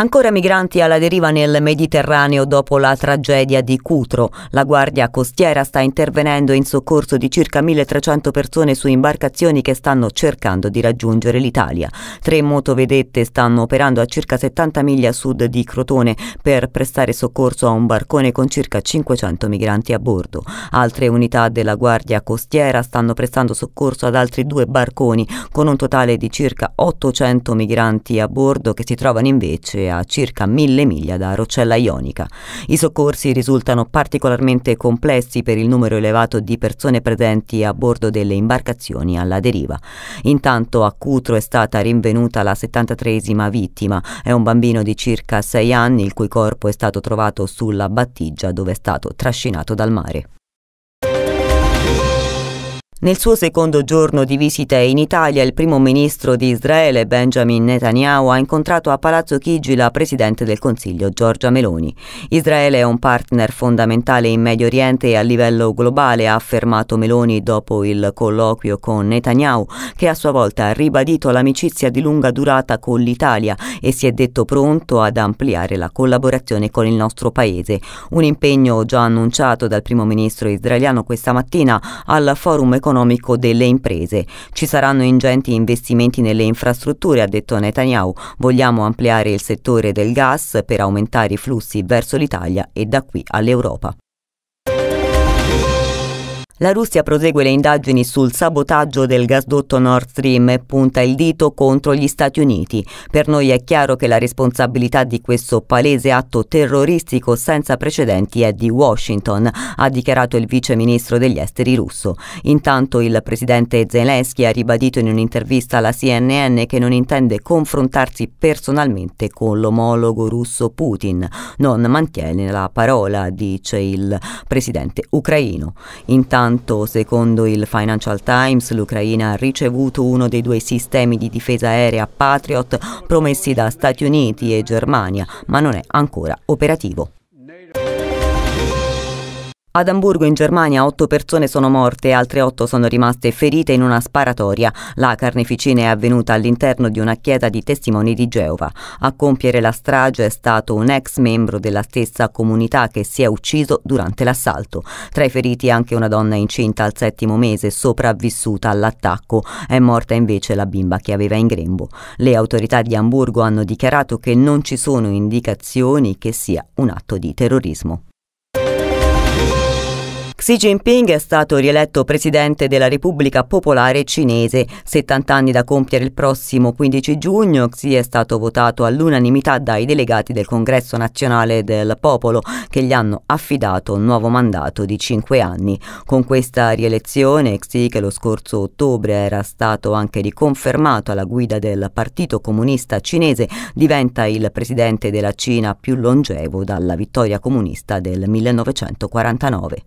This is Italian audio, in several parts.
Ancora migranti alla deriva nel Mediterraneo dopo la tragedia di Cutro. La Guardia Costiera sta intervenendo in soccorso di circa 1300 persone su imbarcazioni che stanno cercando di raggiungere l'Italia. Tre motovedette stanno operando a circa 70 miglia a sud di Crotone per prestare soccorso a un barcone con circa 500 migranti a bordo. Altre unità della Guardia Costiera stanno prestando soccorso ad altri due barconi con un totale di circa 800 migranti a bordo che si trovano invece a circa mille miglia da Rocella Ionica. I soccorsi risultano particolarmente complessi per il numero elevato di persone presenti a bordo delle imbarcazioni alla deriva. Intanto a Cutro è stata rinvenuta la 73esima vittima, è un bambino di circa 6 anni il cui corpo è stato trovato sulla battigia dove è stato trascinato dal mare. Nel suo secondo giorno di visite in Italia, il primo ministro di Israele Benjamin Netanyahu ha incontrato a Palazzo Chigi la presidente del Consiglio Giorgia Meloni. Israele è un partner fondamentale in Medio Oriente e a livello globale, ha affermato Meloni dopo il colloquio con Netanyahu, che a sua volta ha ribadito l'amicizia di lunga durata con l'Italia e si è detto pronto ad ampliare la collaborazione con il nostro paese. Un impegno già annunciato dal primo ministro israeliano questa mattina al forum economico economico delle imprese. Ci saranno ingenti investimenti nelle infrastrutture, ha detto Netanyahu. Vogliamo ampliare il settore del gas per aumentare i flussi verso l'Italia e da qui all'Europa. La Russia prosegue le indagini sul sabotaggio del gasdotto Nord Stream e punta il dito contro gli Stati Uniti. Per noi è chiaro che la responsabilità di questo palese atto terroristico senza precedenti è di Washington, ha dichiarato il vice ministro degli esteri russo. Intanto il presidente Zelensky ha ribadito in un'intervista alla CNN che non intende confrontarsi personalmente con l'omologo russo Putin. Non mantiene la parola, dice il presidente ucraino. Intanto quanto, secondo il Financial Times, l'Ucraina ha ricevuto uno dei due sistemi di difesa aerea Patriot promessi da Stati Uniti e Germania, ma non è ancora operativo. Ad Amburgo in Germania otto persone sono morte e altre otto sono rimaste ferite in una sparatoria. La carneficina è avvenuta all'interno di una chiesa di testimoni di Geova. A compiere la strage è stato un ex membro della stessa comunità che si è ucciso durante l'assalto. Tra i feriti anche una donna incinta al settimo mese sopravvissuta all'attacco. È morta invece la bimba che aveva in grembo. Le autorità di Amburgo hanno dichiarato che non ci sono indicazioni che sia un atto di terrorismo. Xi Jinping è stato rieletto presidente della Repubblica Popolare Cinese. 70 anni da compiere il prossimo 15 giugno, Xi è stato votato all'unanimità dai delegati del Congresso Nazionale del Popolo che gli hanno affidato un nuovo mandato di 5 anni. Con questa rielezione, Xi, che lo scorso ottobre era stato anche riconfermato alla guida del Partito Comunista Cinese, diventa il presidente della Cina più longevo dalla vittoria comunista del 1949.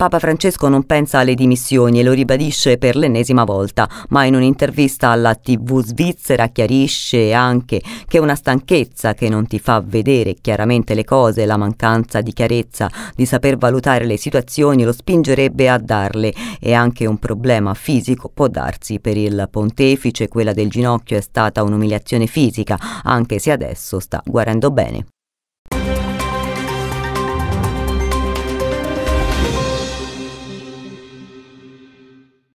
Papa Francesco non pensa alle dimissioni e lo ribadisce per l'ennesima volta, ma in un'intervista alla TV svizzera chiarisce anche che una stanchezza che non ti fa vedere chiaramente le cose, la mancanza di chiarezza, di saper valutare le situazioni lo spingerebbe a darle e anche un problema fisico può darsi per il pontefice, quella del ginocchio è stata un'umiliazione fisica, anche se adesso sta guarendo bene.